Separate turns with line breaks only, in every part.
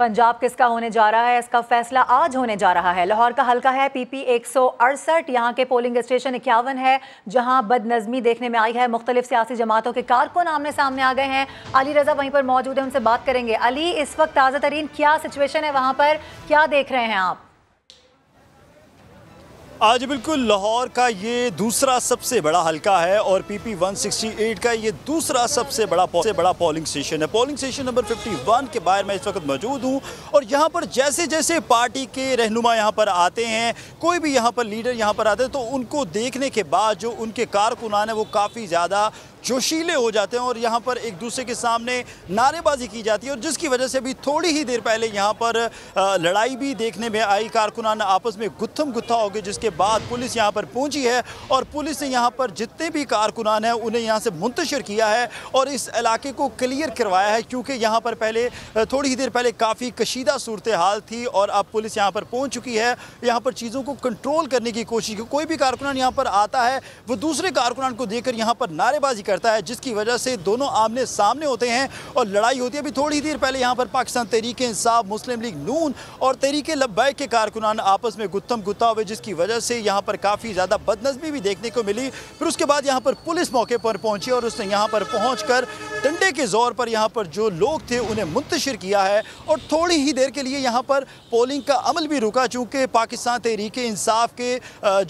पंजाब किसका होने जा रहा है इसका फैसला आज होने जा रहा है लाहौर का हल्का है पीपी एक सौ अड़सठ यहाँ के पोलिंग स्टेशन इक्यावन है जहाँ बदनजमी देखने में आई है मुख्तलिफ सियासी जमातों के कारकुन आमने सामने आ गए हैं अली रजा वहीं पर मौजूद है उनसे बात करेंगे अली इस वक्त ताज़ा तरीन क्या सिचुएशन है वहाँ पर क्या देख रहे हैं आप
आज बिल्कुल लाहौर का ये दूसरा सबसे बड़ा हलका है और पीपी 168 का ये दूसरा सबसे बड़ा सबसे बड़ा पोलिंग स्टेशन है पोलिंग स्टेशन नंबर 51 के बाहर मैं इस वक्त मौजूद हूँ और यहाँ पर जैसे जैसे पार्टी के रहनुमा यहाँ पर आते हैं कोई भी यहाँ पर लीडर यहाँ पर आते हैं तो उनको देखने के बाद जो उनके कारकुनान है वो काफ़ी ज़्यादा जोशीले हो जाते हैं और यहाँ पर एक दूसरे के सामने नारेबाजी की जाती है और जिसकी वजह से अभी थोड़ी ही देर पहले यहाँ पर लड़ाई भी देखने में आई कारकुनान आपस में गुत्थम गुत्था हो गई जिसके बाद पुलिस यहाँ पर पहुँची है और पुलिस ने यहाँ पर जितने भी कारकुनान हैं उन्हें यहाँ से मुंतशर किया है और इस इलाके को क्लियर करवाया है क्योंकि यहाँ पर पहले थोड़ी ही देर पहले काफ़ी कशीदा सूरत हाल थी और अब पुलिस यहाँ पर पहुँच चुकी है यहाँ पर चीज़ों को कंट्रोल करने की कोशिश कोई भी कारकुनान यहाँ पर आता है वो दूसरे कारकुनान को देकर यहाँ पर नारेबाजी करता है जिसकी वजह से दोनों आमने सामने होते हैं और लड़ाई होती है अभी थोड़ी देर पहले यहाँ पर पाकिस्तान तरीके इंसाफ मुस्लिम लीग नून और तरीके लब्बैक के कारकुनान आपस में गुत्थम गुत्ता हुए जिसकी वजह से यहाँ पर काफ़ी ज़्यादा बदनजमी भी देखने को मिली फिर उसके बाद यहाँ पर पुलिस मौके पर पहुंची और उसने यहाँ पर पहुँच डंडे के ज़ोर पर यहाँ पर जो लोग थे उन्हें मुंतशिर किया है और थोड़ी ही देर के लिए यहाँ पर पोलिंग का अमल भी रुका चूँकि पाकिस्तान तहरीक इंसाफ के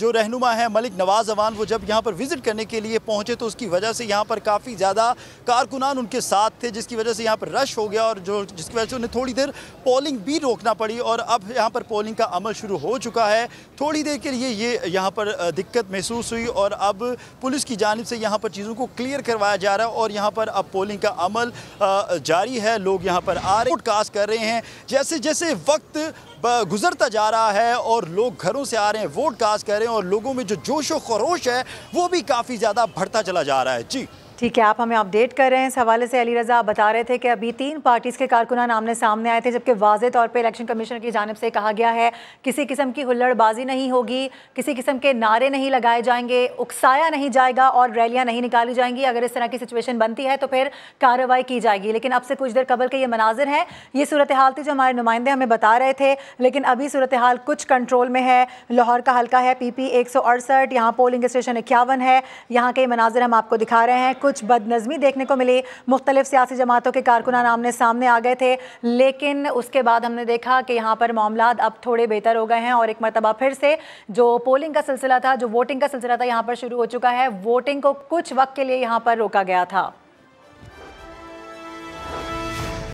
जो रहनुमा है मलिक नवाज अवान वो जब यहाँ पर विज़िट करने के लिए पहुँचे तो उसकी वजह से यहाँ पर काफ़ी ज़्यादा कारकुनान उनके साथ थे जिसकी वजह से यहाँ पर रश हो गया और जो जिसकी वजह से उन्हें थोड़ी देर पोलिंग भी रोकना पड़ी और अब यहाँ पर पोलिंग का अमल शुरू हो चुका है थोड़ी देर के लिए ये यहाँ पर दिक्कत महसूस हुई और अब पुलिस की जानब से यहाँ पर चीज़ों को क्लियर करवाया जा रहा है और यहाँ पर अब पोलिंग का अमल जारी है लोग यहाँ पर आ रहे कास्ट कर रहे हैं जैसे जैसे वक्त गुजरता जा रहा है और लोग घरों से आ रहे हैं वोट कास्ट कर रहे हैं और लोगों में जो जोश व खरोश है वो भी काफ़ी ज़्यादा बढ़ता चला जा रहा है जी
ठीक है आप हमें अपडेट कर रहे हैं इस हवाले से अली रजा आप बता रहे थे कि अभी तीन पार्टीज़ के कारकुनान आमने सामने आए थे जबकि वाज तौर पर इलेक्शन कमीशन की जानब से कहा गया है किसी किस्म की हुल्लड़बाजी नहीं होगी किसी किस्म के नारे नहीं लगाए जाएंगे उकसाया नहीं जाएगा और रैलियाँ नहीं निकाली जाएंगी अगर इस तरह की सिचुएशन बनती है तो फिर कार्रवाई की जाएगी लेकिन अब से कुछ देर कबल के ये मनाजिर हैं ये सूरत हाल थी जो हमारे नुमाइंदे हमें बता रहे थे लेकिन अभी सूरत हाल कुछ कंट्रोल में है लाहौर का हल्का है पी पी एक सौ अड़सठ यहाँ पोलिंग स्टेशन इक्यावन है यहाँ के मनाजिर हम आपको दिखा रहे हैं कुछ बदनज़मी देखने को मिली मुख्तलिफ सियासी जमातों के कारकुनान आमने सामने आ गए थे लेकिन उसके बाद हमने देखा कि यहाँ पर मामला अब थोड़े बेहतर हो गए हैं और एक मरतबा फिर से जो पोलिंग का सिलसिला था जो वोटिंग का सिलसिला था यहाँ पर शुरू हो चुका है वोटिंग को कुछ वक्त के लिए यहाँ पर रोका गया था